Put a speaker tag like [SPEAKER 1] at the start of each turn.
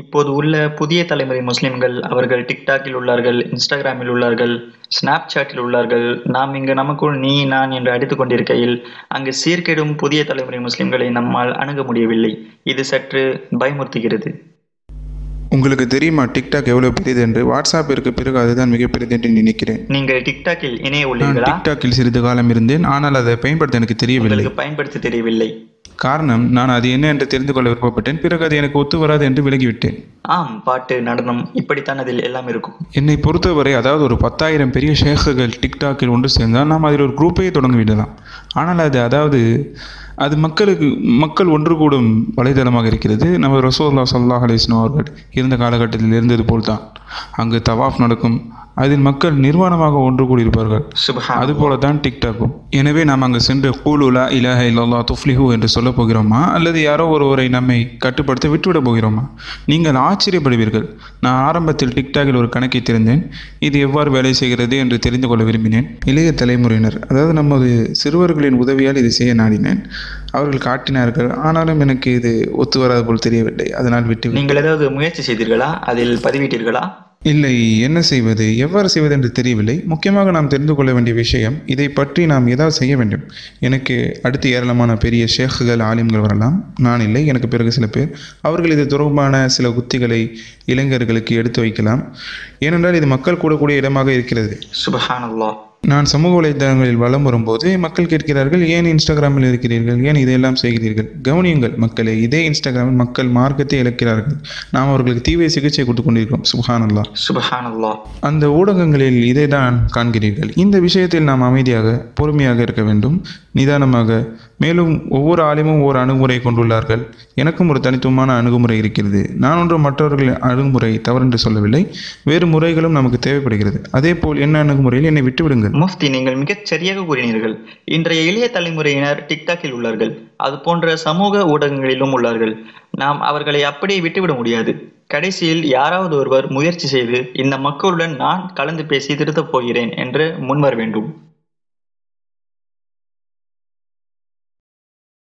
[SPEAKER 1] இப்போது உள்ள புதிய தலைமுறை முஸ்லிம்கள் அவர்கள் டிக்டாக்கில் உள்ளார்கள் இன்ஸ்டாகிராமில் உள்ளார்கள் ஸ்னாப் சாட்டில் உள்ளார்கள் நாம் இங்கு நமக்குள் நீ நான் என்று அடித்துக் கொண்டிருக்கையில் அங்கு சீர்கெடும் புதிய தலைமுறை முஸ்லிம்களை நம்மால் அணுக முடியவில்லை இது சற்று பயமுறுத்துகிறது
[SPEAKER 2] உங்களுக்கு தெரியுமா டிக்டாக் எவ்வளவு பெரியது என்று வாட்ஸ்அப்பிற்கு பிறகு அதுதான் மிகப்பெரியது என்று நினைக்கிறேன்
[SPEAKER 1] நீங்கள் டிக்டாக்கில் இணைய உள்ள
[SPEAKER 2] டிக்டாக்கில் சிறிது காலம் இருந்தேன் ஆனால் அதை பயன்படுத்த எனக்கு தெரியவில்லை
[SPEAKER 1] பயன்படுத்த தெரியவில்லை
[SPEAKER 2] காரணம் நான் அது என்ன என்று தெரிந்து கொள்ள விருப்பப்பட்டேன் பிறகு அது எனக்கு ஒத்து வராது என்று விலகிவிட்டேன்
[SPEAKER 1] ஆம் பாட்டு நடனம் இப்படித்தான் அதில் எல்லாம் இருக்கும்
[SPEAKER 2] என்னை பொறுத்தவரை அதாவது ஒரு பத்தாயிரம் பெரிய ஷேக்குகள் டிக்டாக்கில் ஒன்று சேர்ந்தால் நாம் அதில் ஒரு குரூப்பையே விடலாம் ஆனால் அது அதாவது அது மக்களுக்கு மக்கள் ஒன்று கூடும் வலைதளமாக இருக்கிறது நம்ம ரசோல்லா சல்லாஹ் அலிஸ்லாம் அவர்கள் இருந்த காலகட்டத்தில் இருந்தது போல்தான் அங்கு தவாஃப் நடக்கும் அதில் மக்கள் நிர்வாணமாக ஒன்று கூடியிருப்பார்கள் அது போல தான் டிக்டாக்கும் எனவே நாம் அங்கு சென்று கூலுலா இலாஹ இல்லா துஃப்லிஹு என்று சொல்ல போகிறோமா அல்லது யாரோ ஒருவரை நம்மை கட்டுப்படுத்த விட்டுவிட போகிறோமா நீங்கள் ஆச்சரியப்படுவீர்கள் நான் ஆரம்பத்தில் டிக்டாகில் ஒரு கணக்கை திறந்தேன் இது எவ்வாறு வேலை செய்கிறது என்று தெரிந்து கொள்ள விரும்பினேன் இளைய தலைமுறையினர் அதாவது நமது சிறுவர்களின் உதவியால் இதை செய்ய நாடினேன் அவர்கள் காட்டினார்கள் ஆனாலும் எனக்கு இது ஒத்து வராது போல் தெரியவில்லை அதனால் விட்டு
[SPEAKER 1] நீங்கள் ஏதாவது முயற்சி செய்தீர்களா அதில் பதிவிட்டீர்களா
[SPEAKER 2] இல்லை என்ன செய்வது எவ்வாறு செய்வது என்று தெரியவில்லை முக்கியமாக நாம் தெரிந்து கொள்ள வேண்டிய விஷயம் இதை பற்றி நாம் ஏதாவது செய்ய வேண்டும் எனக்கு அடுத்து ஏராளமான பெரிய ஷேக்குகள் ஆலிம்கள் வரலாம் நான் இல்லை எனக்கு பிறகு சில பேர் அவர்கள் இது தொடர்பான சில உத்திகளை இளைஞர்களுக்கு எடுத்து வைக்கலாம் ஏனென்றால் இது மக்கள் கூடக்கூடிய இடமாக இருக்கிறது சுபஹானல்லா நான் சமூக வலைதளங்களில் வலம் வரும்போது மக்கள் கேட்கிறார்கள் ஏன் இன்ஸ்டாகிராமில் இருக்கிறீர்கள் ஏன் இதையெல்லாம் செய்கிறீர்கள் கவனியுங்கள் மக்களே இதே இன்ஸ்டாகிராமில் மக்கள் மார்க்கத்தை இழக்கிறார்கள் நாம் அவர்களுக்கு தீவிர சிகிச்சை கொடுத்து கொண்டிருக்கிறோம் சுபஹானல்லா சுபஹானல்லா அந்த ஊடகங்களில் இதை தான் காண்கிறீர்கள் இந்த விஷயத்தில் நாம் அமைதியாக பொறுமையாக இருக்க வேண்டும் நிதானமாக மேலும் ஒவ்வொரு ஆளுமும் ஒரு அணுகுமுறை கொண்டுள்ளார்கள் எனக்கும் ஒரு தனித்துவமான அணுகுமுறை இருக்கிறது நான் ஒன்று மற்றவர்களின் அணுகுமுறை தவறென்று சொல்லவில்லை வேறு முறைகளும் நமக்கு தேவைப்படுகிறது அதே போல் என்ன அணுகுமுறையில் என்னை விட்டுவிடுங்கள் கூறுங்கள் முஃப்தி நீங்கள் மிகச் சரியாக கூறினீர்கள் இன்றைய இளைய தலைமுறையினர்
[SPEAKER 1] டிக்டாக்கில் உள்ளார்கள் அது போன்ற சமூக ஊடகங்களிலும் உள்ளார்கள் நாம் அவர்களை அப்படியே விட்டுவிட முடியாது கடைசியில் யாராவது ஒருவர் முயற்சி செய்து இந்த மக்களுடன் நான் கலந்து பேசி திருத்தப் போகிறேன் என்று முன்வர வேண்டும்